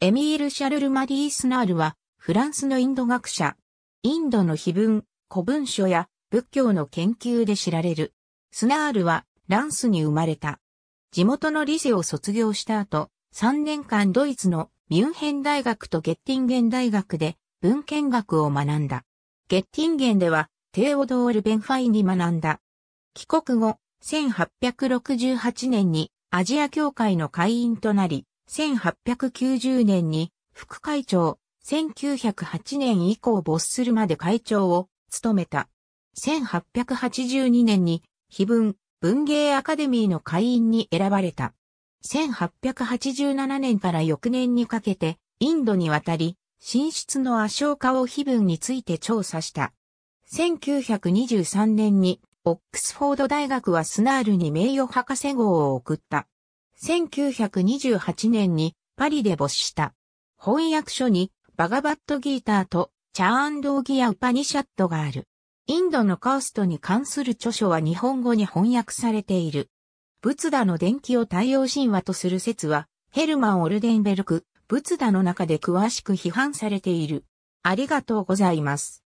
エミール・シャルル・マリー・スナールは、フランスのインド学者。インドの碑文、古文書や仏教の研究で知られる。スナールは、ランスに生まれた。地元のリセを卒業した後、3年間ドイツのミュンヘン大学とゲッティンゲン大学で文献学を学んだ。ゲッティンゲンでは、テオドール・ベンファイに学んだ。帰国後、1868年にアジア協会の会員となり、1890年に副会長、1908年以降没するまで会長を務めた。1882年に碑文文芸アカデミーの会員に選ばれた。1887年から翌年にかけてインドに渡り、進出の亜硝化を碑文について調査した。1923年にオックスフォード大学はスナールに名誉博士号を送った。1928年にパリで没した。翻訳書にバガバットギーターとチャーンドーギア・ウパニシャットがある。インドのカーストに関する著書は日本語に翻訳されている。仏陀の伝記を太陽神話とする説は、ヘルマン・オルデンベルク、仏陀の中で詳しく批判されている。ありがとうございます。